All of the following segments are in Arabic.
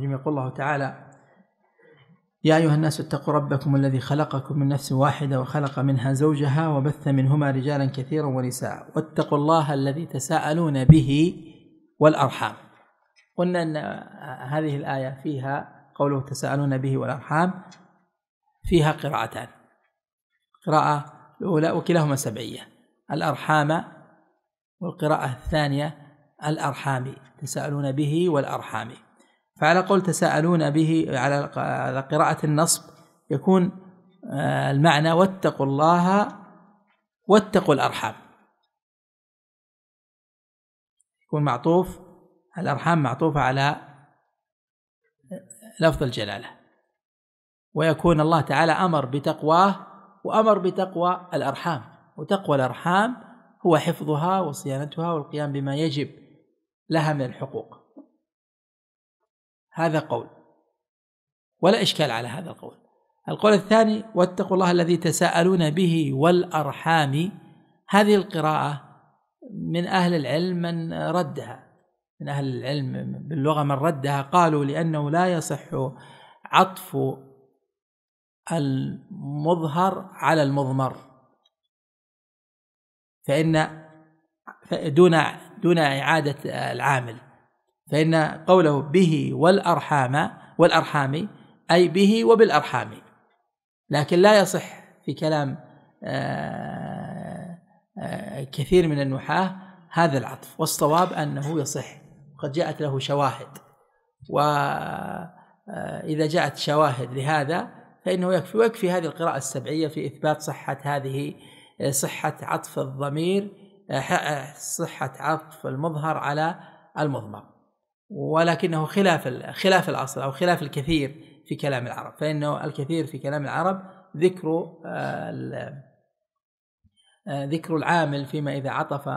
يقول الله تعالى يا أيها الناس اتقوا ربكم الذي خلقكم من نفس واحدة وخلق منها زوجها وبث منهما رجالا كثيرا ونساء واتقوا الله الذي تساءلون به والأرحام قلنا أن هذه الآية فيها قوله تساءلون به والأرحام فيها قراءتان قراءة الأولى وكلاهما سبعية الأرحام والقراءة الثانية الأرحام تساءلون به والأرحام فعلى قول تساءلون به على قراءة النصب يكون آه، المعنى واتقوا الله واتقوا الأرحام يكون معطوف الأرحام معطوفة على آه، لفظ الجلالة ويكون الله تعالى أمر بتقواه وأمر بتقوى الأرحام وتقوى الأرحام هو حفظها وصيانتها والقيام بما يجب لها من الحقوق هذا قول ولا إشكال على هذا القول القول الثاني واتقوا الله الذي تساءلون به والأرحام هذه القراءة من أهل العلم من ردها من أهل العلم باللغة من ردها قالوا لأنه لا يصح عطف المظهر على المضمر فإن دون دون إعادة العامل فإن قوله به والأرحام والأرحام أي به وبالأرحام لكن لا يصح في كلام آه، آه، كثير من النحاة هذا العطف والصواب أنه يصح قد جاءت له شواهد وإذا آه، جاءت شواهد لهذا فإنه يكفي ويكفي هذه القراءة السبعية في إثبات صحة هذه صحة عطف الضمير صحة عطف المظهر على المضمر ولكنه خلاف خلاف الاصل او خلاف الكثير في كلام العرب فانه الكثير في كلام العرب ذكر آه، آه، ذكر العامل فيما اذا عطف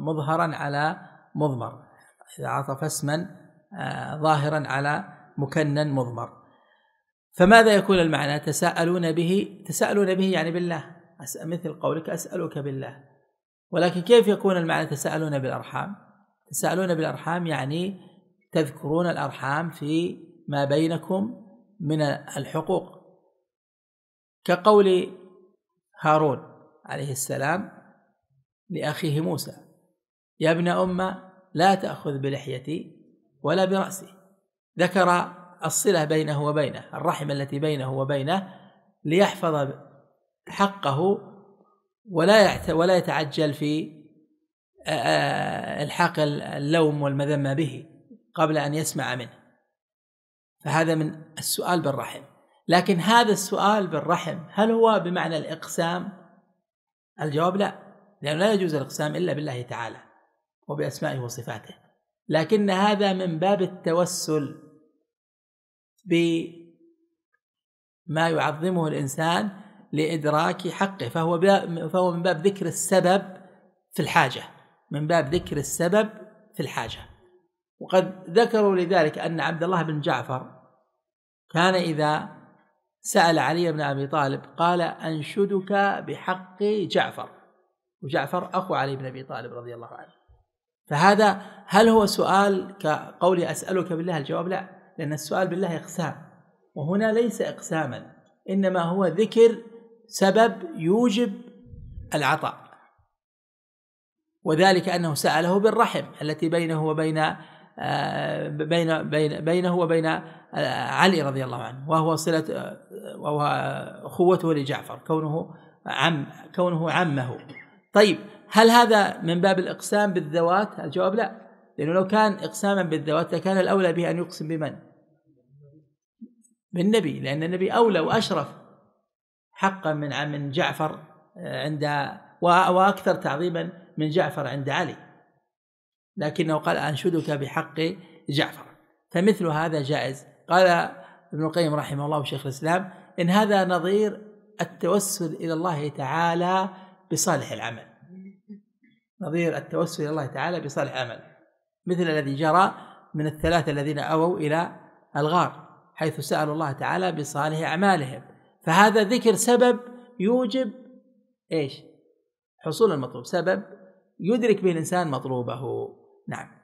مظهرا على مضمر اذا عطف اسما آه، ظاهرا على مكنن مضمر فماذا يكون المعنى تساءلون به تساءلون به يعني بالله مثل قولك اسالك بالله ولكن كيف يكون المعنى تساءلون بالارحام تسألون بالأرحام يعني تذكرون الأرحام في ما بينكم من الحقوق كقول هارون عليه السلام لأخيه موسى يا ابن أمة لا تأخذ بلحيتي ولا برأسي ذكر الصلة بينه وبينه الرحم التي بينه وبينه ليحفظ حقه ولا ولا يتعجل في آه، آه، الحاق اللوم والمذمه به قبل ان يسمع منه فهذا من السؤال بالرحم لكن هذا السؤال بالرحم هل هو بمعنى الاقسام الجواب لا لانه لا يجوز الاقسام الا بالله تعالى وباسمائه وصفاته لكن هذا من باب التوسل بما يعظمه الانسان لادراك حقه فهو فهو من باب ذكر السبب في الحاجه من باب ذكر السبب في الحاجة وقد ذكروا لذلك أن عبد الله بن جعفر كان إذا سأل علي بن أبي طالب قال أنشدك بحق جعفر وجعفر أخو علي بن أبي طالب رضي الله عنه فهذا هل هو سؤال كقولي أسألك بالله الجواب لا لأن السؤال بالله إقسام وهنا ليس إقساما إنما هو ذكر سبب يوجب العطاء وذلك أنه سأله بالرحم التي بينه وبين آه، بين بين بينه وبين آه، علي رضي الله عنه وهو صلة آه، وهو أخوته لجعفر كونه عم كونه عمه طيب هل هذا من باب الإقسام بالذوات؟ الجواب لا لأنه لو كان إقساما بالذوات لكان الأولى به أن يقسم بمن؟ بالنبي لأن النبي أولى وأشرف حقا من من جعفر عند وأكثر تعظيما من جعفر عند علي لكنه قال أنشدك بحق جعفر فمثل هذا جائز قال ابن القيم رحمه الله شيخ الإسلام إن هذا نظير التوسل إلى الله تعالى بصالح العمل نظير التوسل إلى الله تعالى بصالح العمل مثل الذي جرى من الثلاثة الذين أووا إلى الغار حيث سألوا الله تعالى بصالح أعمالهم فهذا ذكر سبب يوجب إيش حصول المطلوب سبب يدرك به الانسان مطلوبه نعم